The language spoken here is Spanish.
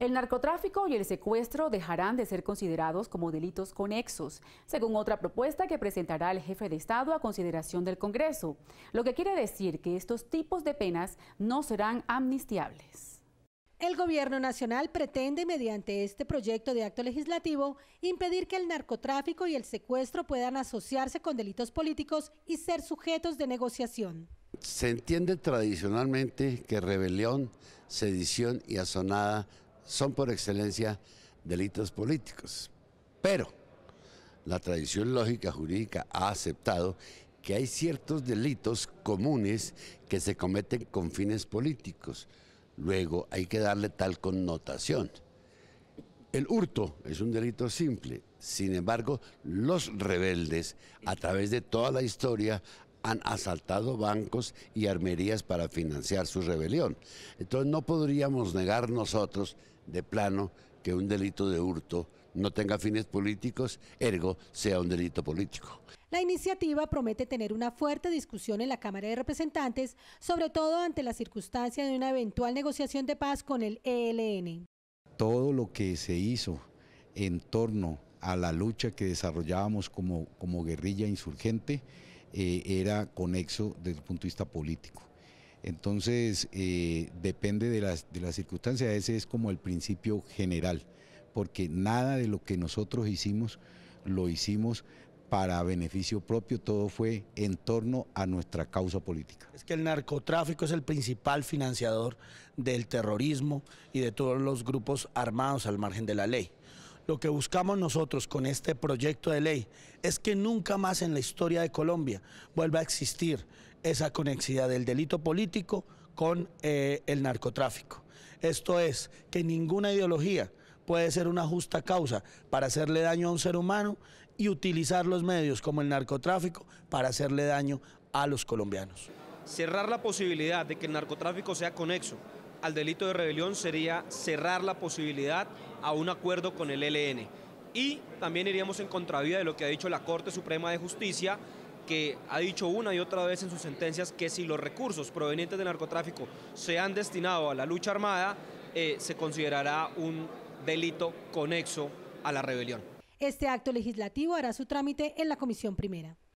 El narcotráfico y el secuestro dejarán de ser considerados como delitos conexos, según otra propuesta que presentará el jefe de Estado a consideración del Congreso, lo que quiere decir que estos tipos de penas no serán amnistiables. El gobierno nacional pretende, mediante este proyecto de acto legislativo, impedir que el narcotráfico y el secuestro puedan asociarse con delitos políticos y ser sujetos de negociación. Se entiende tradicionalmente que rebelión, sedición y asonada son por excelencia delitos políticos. Pero la tradición lógica jurídica ha aceptado que hay ciertos delitos comunes que se cometen con fines políticos. Luego hay que darle tal connotación. El hurto es un delito simple, sin embargo, los rebeldes, a través de toda la historia, han asaltado bancos y armerías para financiar su rebelión. Entonces no podríamos negar nosotros de plano que un delito de hurto no tenga fines políticos, ergo sea un delito político. La iniciativa promete tener una fuerte discusión en la Cámara de Representantes, sobre todo ante la circunstancia de una eventual negociación de paz con el ELN. Todo lo que se hizo en torno a la lucha que desarrollábamos como, como guerrilla insurgente, eh, era conexo desde el punto de vista político. Entonces, eh, depende de las, de las circunstancias, ese es como el principio general, porque nada de lo que nosotros hicimos lo hicimos para beneficio propio, todo fue en torno a nuestra causa política. Es que el narcotráfico es el principal financiador del terrorismo y de todos los grupos armados al margen de la ley. Lo que buscamos nosotros con este proyecto de ley es que nunca más en la historia de Colombia vuelva a existir esa conexidad del delito político con eh, el narcotráfico. Esto es, que ninguna ideología puede ser una justa causa para hacerle daño a un ser humano y utilizar los medios como el narcotráfico para hacerle daño a los colombianos. Cerrar la posibilidad de que el narcotráfico sea conexo al delito de rebelión sería cerrar la posibilidad a un acuerdo con el ELN. Y también iríamos en contravía de lo que ha dicho la Corte Suprema de Justicia, que ha dicho una y otra vez en sus sentencias que si los recursos provenientes del narcotráfico se han destinado a la lucha armada, eh, se considerará un delito conexo a la rebelión. Este acto legislativo hará su trámite en la Comisión Primera.